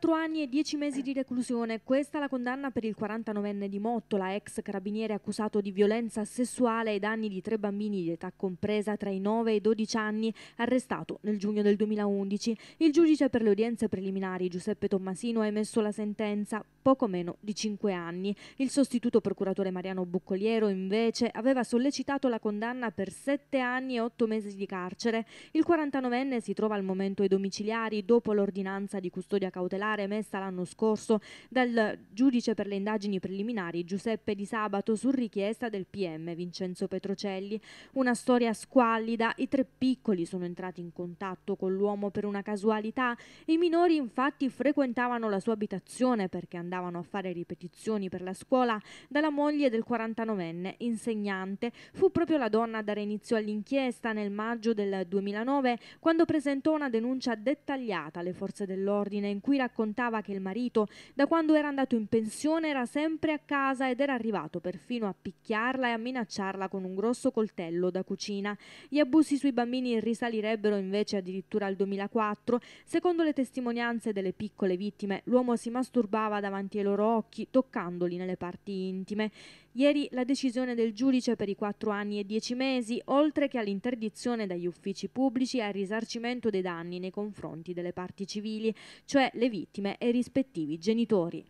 4 anni e 10 mesi di reclusione, questa la condanna per il 49enne di Mottola, ex carabiniere accusato di violenza sessuale ai danni di tre bambini di età compresa tra i 9 e i 12 anni, arrestato nel giugno del 2011. Il giudice per le udienze preliminari Giuseppe Tommasino ha emesso la sentenza, poco meno di 5 anni. Il sostituto procuratore Mariano Buccoliero invece aveva sollecitato la condanna per 7 anni e 8 mesi di carcere. Il 49enne si trova al momento ai domiciliari dopo l'ordinanza di custodia cautelare circolare emessa l'anno scorso dal giudice per le indagini preliminari Giuseppe Di Sabato su richiesta del PM Vincenzo Petrocelli. Una storia squallida, i tre piccoli sono entrati in contatto con l'uomo per una casualità, i minori infatti frequentavano la sua abitazione perché andavano a fare ripetizioni per la scuola dalla moglie del 49enne insegnante. Fu proprio la donna a dare inizio all'inchiesta nel maggio del 2009 quando presentò una denuncia dettagliata alle forze dell'ordine in cui raccontò raccontava che il marito, da quando era andato in pensione, era sempre a casa ed era arrivato perfino a picchiarla e a minacciarla con un grosso coltello da cucina. Gli abusi sui bambini risalirebbero invece addirittura al 2004. Secondo le testimonianze delle piccole vittime, l'uomo si masturbava davanti ai loro occhi, toccandoli nelle parti intime. Ieri la decisione del giudice per i 4 anni e 10 mesi, oltre che all'interdizione dagli uffici pubblici e al risarcimento dei danni nei confronti delle parti civili, cioè le vittime e i rispettivi genitori.